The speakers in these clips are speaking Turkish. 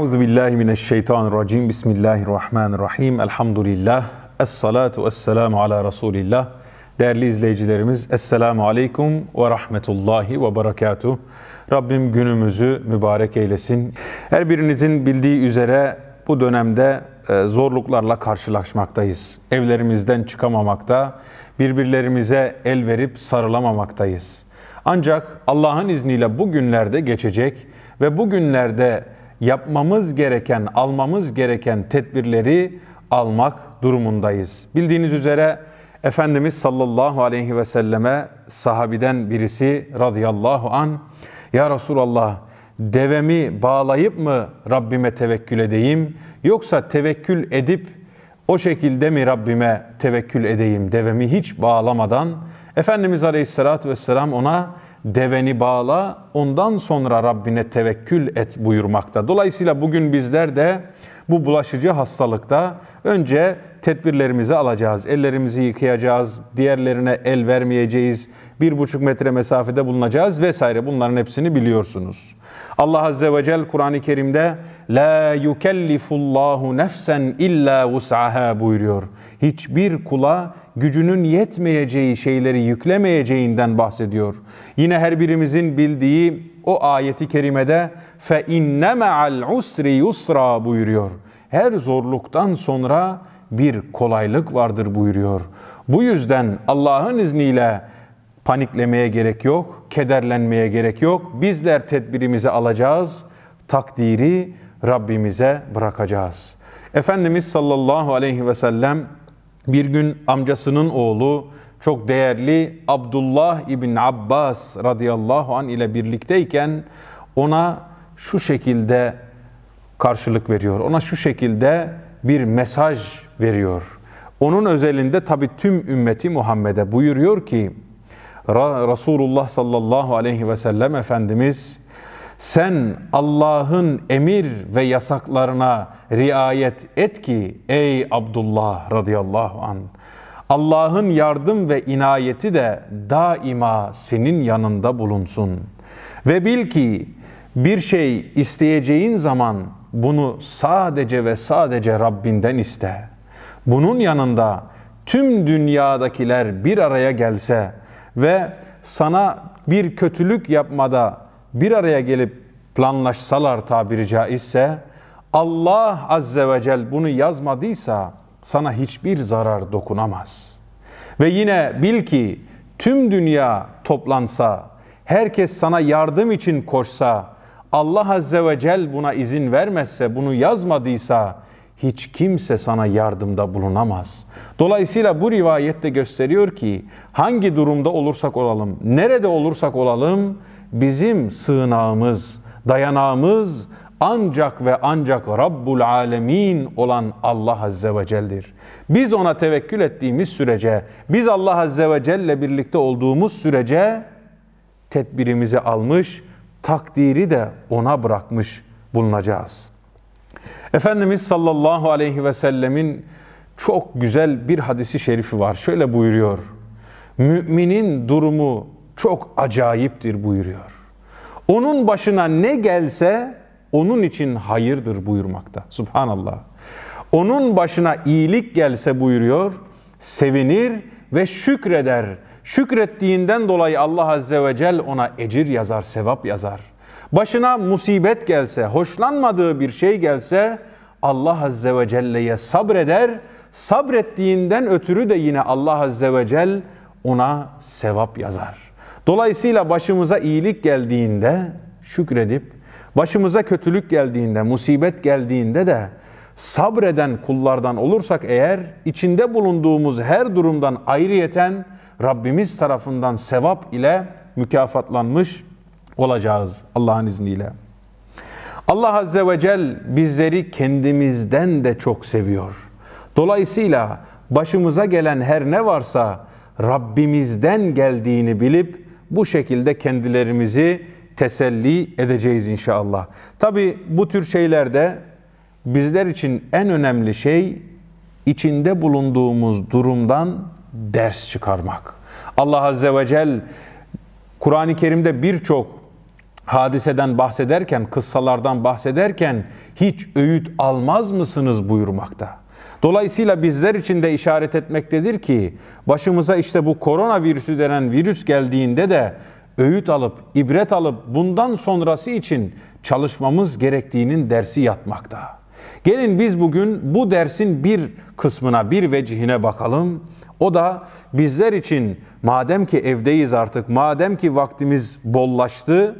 Euzu billahi mineşşeytanirracim. Bismillahirrahmanirrahim. Elhamdülillah. Essalatu vesselamu ala Resulillah. Değerli izleyicilerimiz, Esselamu Aleyküm ve Rahmetullahi ve Berekatuhu. Rabbim günümüzü mübarek eylesin. Her birinizin bildiği üzere bu dönemde e, zorluklarla karşılaşmaktayız. Evlerimizden çıkamamakta, birbirlerimize el verip sarılamamaktayız. Ancak Allah'ın izniyle bu günlerde geçecek ve bu günlerde yapmamız gereken, almamız gereken tedbirleri almak durumundayız. Bildiğiniz üzere Efendimiz sallallahu aleyhi ve selleme sahabiden birisi radıyallahu an Ya Resulallah devemi bağlayıp mı Rabbime tevekkül edeyim yoksa tevekkül edip o şekilde mi Rabbime tevekkül edeyim devemi hiç bağlamadan Efendimiz Aleyhisselatü Vesselam ona deveni bağla, ondan sonra Rabbine tevekkül et buyurmakta. Dolayısıyla bugün bizler de bu bulaşıcı hastalıkta önce tedbirlerimizi alacağız. Ellerimizi yıkayacağız, diğerlerine el vermeyeceğiz, bir buçuk metre mesafede bulunacağız vesaire. Bunların hepsini biliyorsunuz. Allah Azze ve Celle Kur'an-ı Kerim'de La yukellifullahu nefsen illa vus'aha buyuruyor. Hiçbir kula gücünün yetmeyeceği şeyleri yüklemeyeceğinden bahsediyor. Yine her birimizin bildiği o ayeti kerimede fe inne ma'al usri yusra buyuruyor. Her zorluktan sonra bir kolaylık vardır buyuruyor. Bu yüzden Allah'ın izniyle paniklemeye gerek yok, kederlenmeye gerek yok. Bizler tedbirimizi alacağız, takdiri Rabbimize bırakacağız. Efendimiz sallallahu aleyhi ve sellem bir gün amcasının oğlu çok değerli Abdullah İbn Abbas radıyallahu an ile birlikteyken ona şu şekilde karşılık veriyor. Ona şu şekilde bir mesaj veriyor. Onun özelinde tabi tüm ümmeti Muhammed'e buyuruyor ki Resulullah sallallahu aleyhi ve sellem Efendimiz sen Allah'ın emir ve yasaklarına riayet et ki ey Abdullah radıyallahu an. Allah'ın yardım ve inayeti de daima senin yanında bulunsun. Ve bil ki bir şey isteyeceğin zaman bunu sadece ve sadece Rabbinden iste. Bunun yanında tüm dünyadakiler bir araya gelse ve sana bir kötülük yapmada bir araya gelip planlaşsalar tabiri caizse Allah azze ve cel bunu yazmadıysa sana hiçbir zarar dokunamaz. Ve yine bil ki tüm dünya toplansa, herkes sana yardım için koşsa, Allah azze ve cel buna izin vermezse, bunu yazmadıysa hiç kimse sana yardımda bulunamaz. Dolayısıyla bu rivayette gösteriyor ki hangi durumda olursak olalım, nerede olursak olalım bizim sığınağımız, dayanağımız ancak ve ancak Rabbul Alemin olan Allah Azze ve Celle'dir. Biz ona tevekkül ettiğimiz sürece, biz Allah Azze ve Celle birlikte olduğumuz sürece tedbirimizi almış, takdiri de ona bırakmış bulunacağız. Efendimiz sallallahu aleyhi ve sellemin çok güzel bir hadisi şerifi var. Şöyle buyuruyor. Müminin durumu çok acayiptir buyuruyor. Onun başına ne gelse onun için hayırdır buyurmakta. Subhanallah. Onun başına iyilik gelse buyuruyor, sevinir ve şükreder. Şükrettiğinden dolayı Allah Azze ve Celle ona ecir yazar, sevap yazar. Başına musibet gelse, hoşlanmadığı bir şey gelse Allah Azze ve Celle'ye sabreder. Sabrettiğinden ötürü de yine Allah Azze ve Celle ona sevap yazar.'' Dolayısıyla başımıza iyilik geldiğinde şükredip, başımıza kötülük geldiğinde, musibet geldiğinde de sabreden kullardan olursak eğer içinde bulunduğumuz her durumdan ayrıyeten Rabbimiz tarafından sevap ile mükafatlanmış olacağız Allah'ın izniyle. Allah Azze ve Cel bizleri kendimizden de çok seviyor. Dolayısıyla başımıza gelen her ne varsa Rabbimizden geldiğini bilip bu şekilde kendilerimizi teselli edeceğiz inşallah. Tabi bu tür şeylerde bizler için en önemli şey içinde bulunduğumuz durumdan ders çıkarmak. Allah Azze ve Celle Kur'an-ı Kerim'de birçok hadiseden bahsederken, kıssalardan bahsederken hiç öğüt almaz mısınız buyurmakta. Dolayısıyla bizler için de işaret etmektedir ki başımıza işte bu koronavirüsü denen virüs geldiğinde de öğüt alıp, ibret alıp bundan sonrası için çalışmamız gerektiğinin dersi yatmakta. Gelin biz bugün bu dersin bir kısmına, bir vecihine bakalım. O da bizler için madem ki evdeyiz artık, madem ki vaktimiz bollaştı,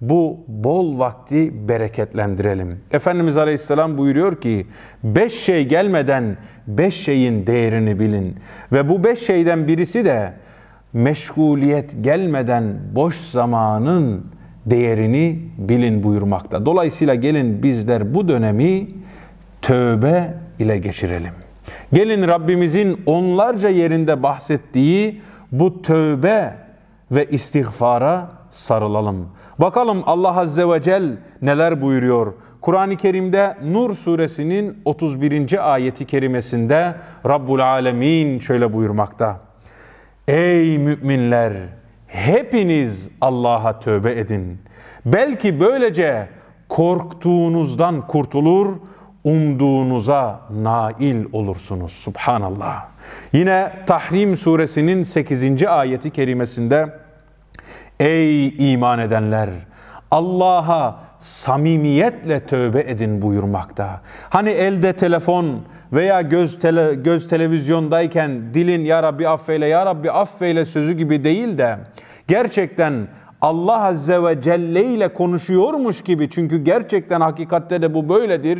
bu bol vakti bereketlendirelim. Efendimiz Aleyhisselam buyuruyor ki beş şey gelmeden beş şeyin değerini bilin. Ve bu beş şeyden birisi de meşguliyet gelmeden boş zamanın değerini bilin buyurmakta. Dolayısıyla gelin bizler bu dönemi tövbe ile geçirelim. Gelin Rabbimizin onlarca yerinde bahsettiği bu tövbe ve istiğfara sarılalım. Bakalım Allah Azze ve Cel neler buyuruyor? Kur'an-ı Kerim'de Nur suresinin 31. ayeti kerimesinde Rabbul Alemin şöyle buyurmakta. Ey müminler! Hepiniz Allah'a tövbe edin. Belki böylece korktuğunuzdan kurtulur umduğunuza nail olursunuz. Subhanallah. Yine Tahrim suresinin 8. ayeti kerimesinde Ey iman edenler! Allah'a samimiyetle tövbe edin buyurmakta. Hani elde telefon veya göz, tele, göz televizyondayken dilin ya Rabbi affeyle ya Rabbi affeyle sözü gibi değil de gerçekten Allah Azze ve Celle ile konuşuyormuş gibi çünkü gerçekten hakikatte de bu böyledir.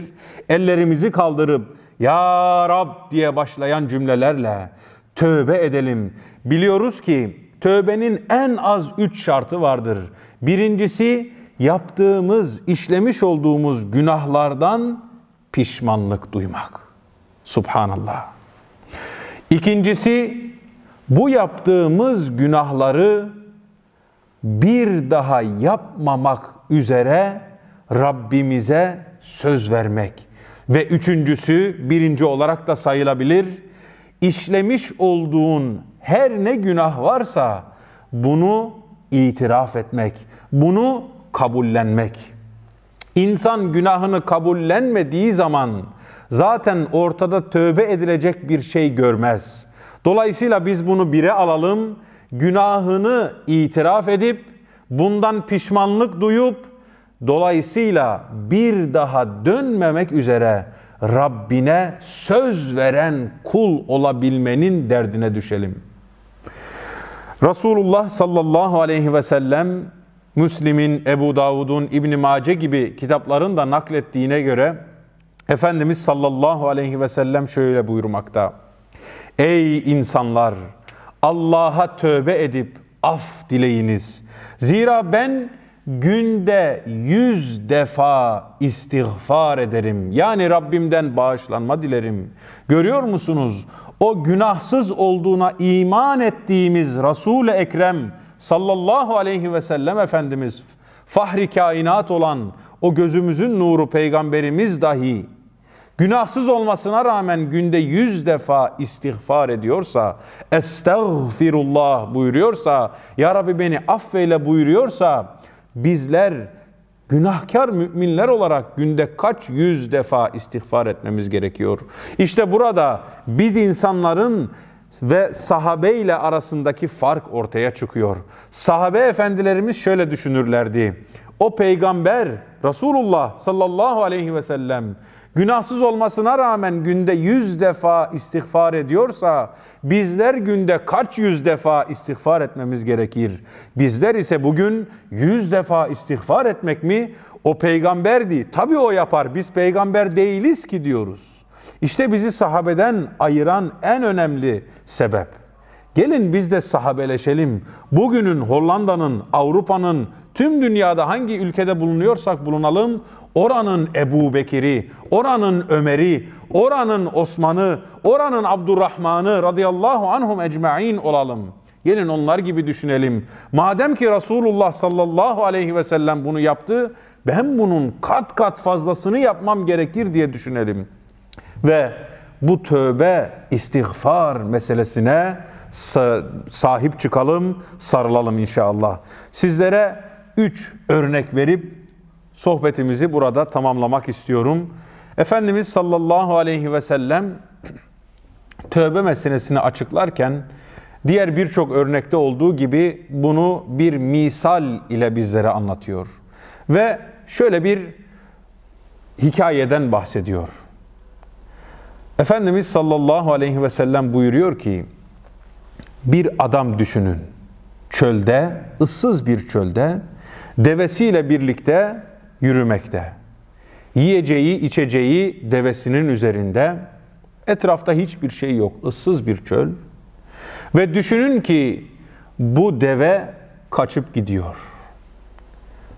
Ellerimizi kaldırıp Ya Rab diye başlayan cümlelerle tövbe edelim. Biliyoruz ki tövbenin en az üç şartı vardır. Birincisi yaptığımız, işlemiş olduğumuz günahlardan pişmanlık duymak. Subhanallah. İkincisi bu yaptığımız günahları bir daha yapmamak üzere Rabbimize söz vermek. Ve üçüncüsü birinci olarak da sayılabilir. İşlemiş olduğun her ne günah varsa bunu itiraf etmek, bunu kabullenmek. İnsan günahını kabullenmediği zaman zaten ortada tövbe edilecek bir şey görmez. Dolayısıyla biz bunu bire alalım günahını itiraf edip bundan pişmanlık duyup dolayısıyla bir daha dönmemek üzere Rabbine söz veren kul olabilmenin derdine düşelim. Resulullah sallallahu aleyhi ve sellem Müslim'in, Ebu Davud'un, İbn Mace gibi kitapların da naklettiğine göre Efendimiz sallallahu aleyhi ve sellem şöyle buyurmakta. Ey insanlar! Allah'a tövbe edip af dileyiniz. Zira ben günde yüz defa istiğfar ederim. Yani Rabbimden bağışlanma dilerim. Görüyor musunuz? O günahsız olduğuna iman ettiğimiz Resul-i Ekrem sallallahu aleyhi ve sellem Efendimiz fahri kainat olan o gözümüzün nuru peygamberimiz dahi Günahsız olmasına rağmen günde yüz defa istiğfar ediyorsa, estağfirullah buyuruyorsa, Ya Rabbi beni affeyle buyuruyorsa, bizler günahkar müminler olarak günde kaç yüz defa istiğfar etmemiz gerekiyor. İşte burada biz insanların ve sahabe ile arasındaki fark ortaya çıkıyor. Sahabe efendilerimiz şöyle düşünürlerdi. O peygamber Resulullah sallallahu aleyhi ve sellem günahsız olmasına rağmen günde yüz defa istiğfar ediyorsa bizler günde kaç yüz defa istiğfar etmemiz gerekir? Bizler ise bugün yüz defa istiğfar etmek mi? O peygamberdi. Tabii o yapar. Biz peygamber değiliz ki diyoruz. İşte bizi sahabeden ayıran en önemli sebep. Gelin biz de sahabeleşelim. Bugünün Hollanda'nın, Avrupa'nın, tüm dünyada hangi ülkede bulunuyorsak bulunalım oranın Ebu Bekir'i, oranın Ömer'i, oranın Osman'ı, oranın Abdurrahman'ı radıyallahu anhum ecma'in olalım. Gelin onlar gibi düşünelim. Madem ki Resulullah sallallahu aleyhi ve sellem bunu yaptı, ben bunun kat kat fazlasını yapmam gerekir diye düşünelim. Ve bu tövbe, istiğfar meselesine sahip çıkalım, sarılalım inşallah. Sizlere üç örnek verip sohbetimizi burada tamamlamak istiyorum. Efendimiz sallallahu aleyhi ve sellem tövbe meselesini açıklarken diğer birçok örnekte olduğu gibi bunu bir misal ile bizlere anlatıyor. Ve şöyle bir hikayeden bahsediyor. Efendimiz sallallahu aleyhi ve sellem buyuruyor ki bir adam düşünün. Çölde, ıssız bir çölde devesiyle birlikte yürümekte. Yiyeceği, içeceği devesinin üzerinde. Etrafta hiçbir şey yok, ıssız bir çöl. Ve düşünün ki bu deve kaçıp gidiyor.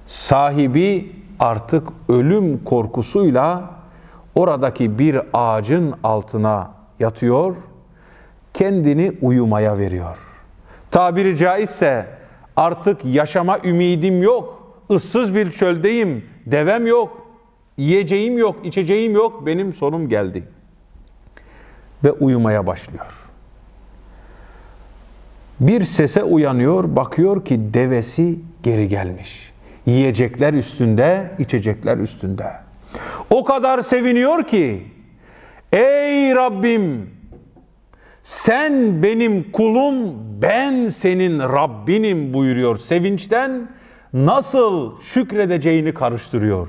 Sahibi artık ölüm korkusuyla oradaki bir ağacın altına yatıyor, kendini uyumaya veriyor. Tabiri caizse artık yaşama ümidim yok ıssız bir çöldeyim, devem yok, yiyeceğim yok, içeceğim yok, benim sonum geldi. Ve uyumaya başlıyor. Bir sese uyanıyor, bakıyor ki devesi geri gelmiş. Yiyecekler üstünde, içecekler üstünde. O kadar seviniyor ki, ey Rabbim, sen benim kulum, ben senin Rabbinim buyuruyor. Sevinçten nasıl şükredeceğini karıştırıyor.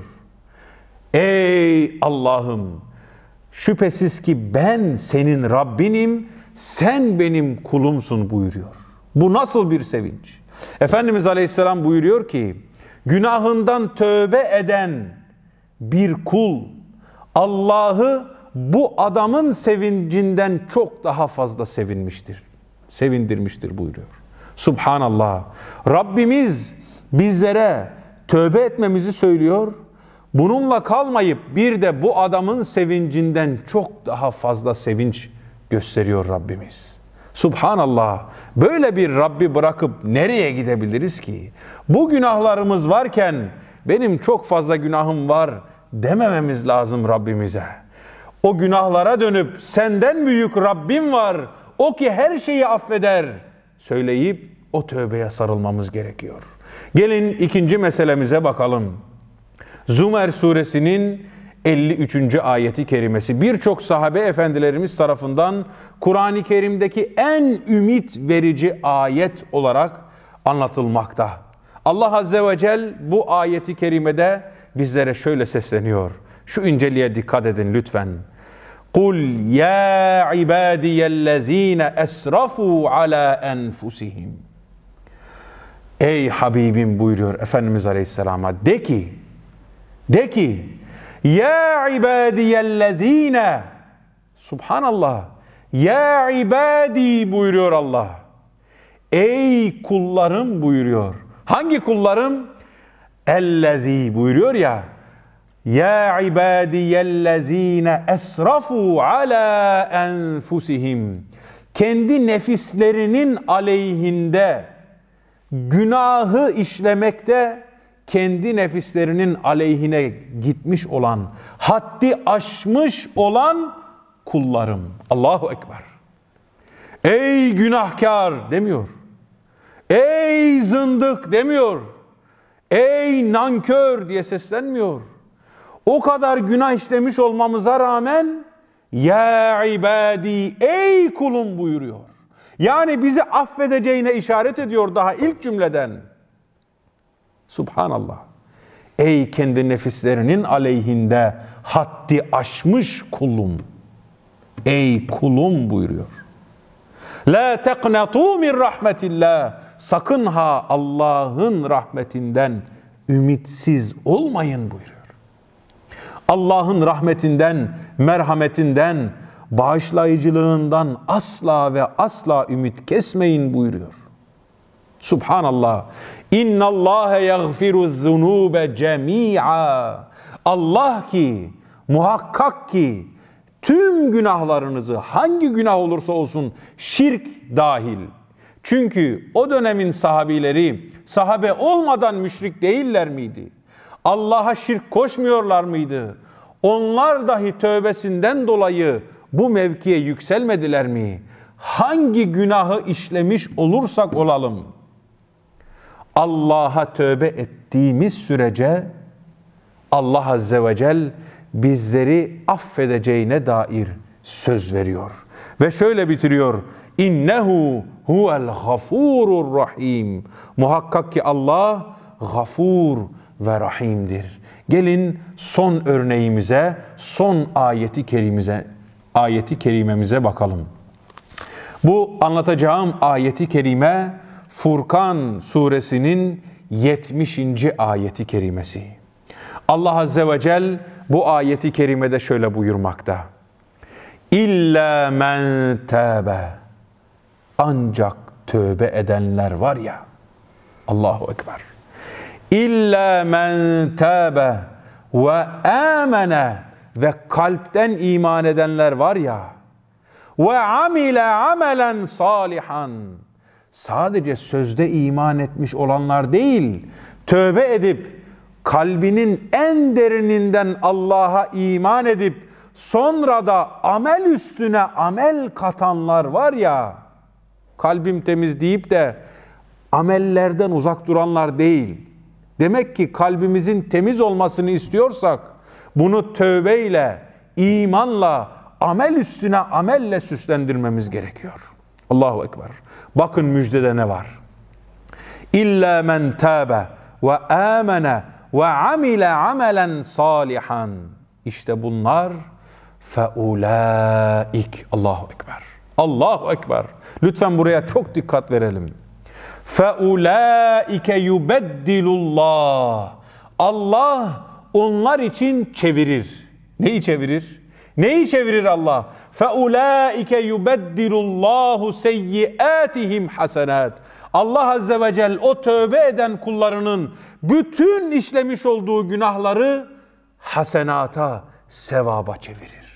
Ey Allah'ım şüphesiz ki ben senin Rabbinim, sen benim kulumsun buyuruyor. Bu nasıl bir sevinç? Efendimiz Aleyhisselam buyuruyor ki, günahından tövbe eden bir kul Allah'ı bu adamın sevincinden çok daha fazla sevinmiştir. Sevindirmiştir buyuruyor. Subhanallah. Rabbimiz bizlere tövbe etmemizi söylüyor. Bununla kalmayıp bir de bu adamın sevincinden çok daha fazla sevinç gösteriyor Rabbimiz. Subhanallah. Böyle bir Rabbi bırakıp nereye gidebiliriz ki? Bu günahlarımız varken benim çok fazla günahım var demememiz lazım Rabbimize. O günahlara dönüp senden büyük Rabbim var. O ki her şeyi affeder söyleyip o tövbeye sarılmamız gerekiyor.'' Gelin ikinci meselemize bakalım. Zumer suresinin 53. ayeti kerimesi. Birçok sahabe efendilerimiz tarafından Kur'an-ı Kerim'deki en ümit verici ayet olarak anlatılmakta. Allah Azze ve Cel bu ayeti kerimede bizlere şöyle sesleniyor. Şu inceliğe dikkat edin lütfen. قُلْ يَا عِبَادِيَ الَّذ۪ينَ أَسْرَفُوا عَلَى أَنْفُسِهِمْ Ey Habibim buyuruyor Efendimiz Aleyhisselam'a de ki de ki ya ibadiyellezine Subhanallah ya ibadi buyuruyor Allah Ey kullarım buyuruyor Hangi kullarım? Ellezî buyuruyor ya Ya ibadiyellezîne esrafu ala enfusihim Kendi nefislerinin aleyhinde günahı işlemekte kendi nefislerinin aleyhine gitmiş olan, haddi aşmış olan kullarım. Allahu Ekber. Ey günahkar demiyor. Ey zındık demiyor. Ey nankör diye seslenmiyor. O kadar günah işlemiş olmamıza rağmen ya ibadi ey kulum buyuruyor. Yani bizi affedeceğine işaret ediyor daha ilk cümleden. Subhanallah. Ey kendi nefislerinin aleyhinde haddi aşmış kulum. Ey kulum buyuruyor. La teknatu min rahmetillah. Sakın ha Allah'ın rahmetinden ümitsiz olmayın buyuruyor. Allah'ın rahmetinden, merhametinden, bağışlayıcılığından asla ve asla ümit kesmeyin buyuruyor. Subhanallah. İnna Allah yaghfiru zunube cemia. Allah ki muhakkak ki tüm günahlarınızı hangi günah olursa olsun şirk dahil. Çünkü o dönemin sahabileri sahabe olmadan müşrik değiller miydi? Allah'a şirk koşmuyorlar mıydı? Onlar dahi tövbesinden dolayı bu mevkiye yükselmediler mi? Hangi günahı işlemiş olursak olalım Allah'a tövbe ettiğimiz sürece Allah Azze ve Celle bizleri affedeceğine dair söz veriyor. Ve şöyle bitiriyor. İnnehu huvel gafurur rahim. Muhakkak ki Allah gafur ve rahimdir. Gelin son örneğimize, son ayeti kerimize ayeti kerimemize bakalım. Bu anlatacağım ayeti kerime Furkan suresinin 70. ayeti kerimesi. Allah Azze ve Cel bu ayeti kerimede şöyle buyurmakta. İlla men tâbe. Ancak tövbe edenler var ya. Allahu Ekber. İlla men tâbe ve âmene ve kalpten iman edenler var ya ve amile amelen salihan sadece sözde iman etmiş olanlar değil tövbe edip kalbinin en derininden Allah'a iman edip sonra da amel üstüne amel katanlar var ya kalbim temiz deyip de amellerden uzak duranlar değil. Demek ki kalbimizin temiz olmasını istiyorsak bunu tövbeyle, imanla, amel üstüne amelle süslendirmemiz gerekiyor. Allahu Ekber. Bakın müjdede ne var. İlla men tabe ve âmene ve amile amelen salihan. İşte bunlar feulaik. Allahu Ekber. Allahu Ekber. Lütfen buraya çok dikkat verelim. Feulaike yubeddilullah. Allah onlar için çevirir. Neyi çevirir? Neyi çevirir Allah? فَاُولَٰئِكَ يُبَدِّلُ اللّٰهُ سَيِّئَاتِهِمْ hasenat. Allah Azze ve Celle o tövbe eden kullarının bütün işlemiş olduğu günahları hasenata, sevaba çevirir.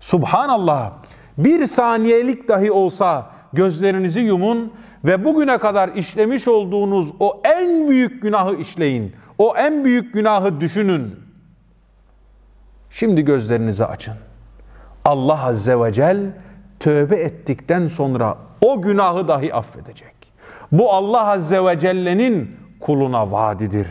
Subhanallah bir saniyelik dahi olsa gözlerinizi yumun ve bugüne kadar işlemiş olduğunuz o en büyük günahı işleyin. O en büyük günahı düşünün. Şimdi gözlerinizi açın. Allah Azze ve Cel tövbe ettikten sonra o günahı dahi affedecek. Bu Allah Azze ve Celle'nin kuluna vadidir.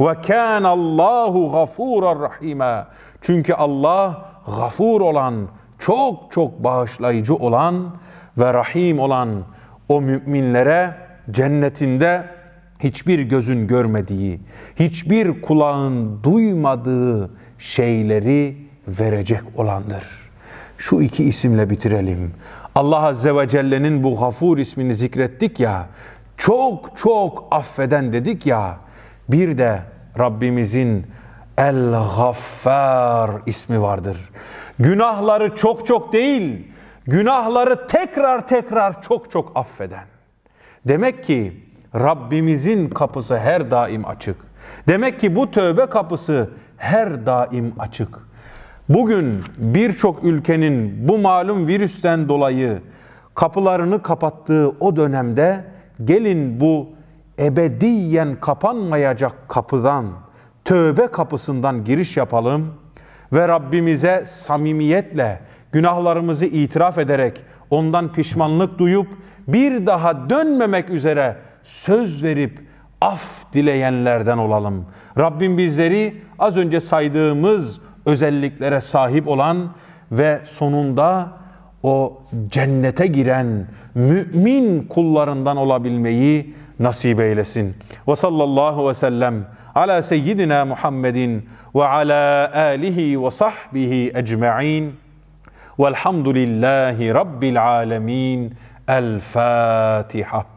Ve ken Allahu gafurar rahime. Çünkü Allah gafur olan, çok çok bağışlayıcı olan ve rahim olan o müminlere cennetinde hiçbir gözün görmediği, hiçbir kulağın duymadığı şeyleri verecek olandır. Şu iki isimle bitirelim. Allah Azze ve Celle'nin bu gafur ismini zikrettik ya, çok çok affeden dedik ya, bir de Rabbimizin El Gaffar ismi vardır. Günahları çok çok değil, günahları tekrar tekrar çok çok affeden. Demek ki Rabbimizin kapısı her daim açık. Demek ki bu tövbe kapısı her daim açık. Bugün birçok ülkenin bu malum virüsten dolayı kapılarını kapattığı o dönemde gelin bu ebediyen kapanmayacak kapıdan, tövbe kapısından giriş yapalım ve Rabbimize samimiyetle günahlarımızı itiraf ederek ondan pişmanlık duyup bir daha dönmemek üzere söz verip af dileyenlerden olalım. Rabbim bizleri az önce saydığımız özelliklere sahip olan ve sonunda o cennete giren mümin kullarından olabilmeyi nasip eylesin. Ve sallallahu ve sellem ala seyyidina Muhammedin ve ala alihi ve sahbihi ecma'in velhamdülillahi rabbil alemin. El Fatiha.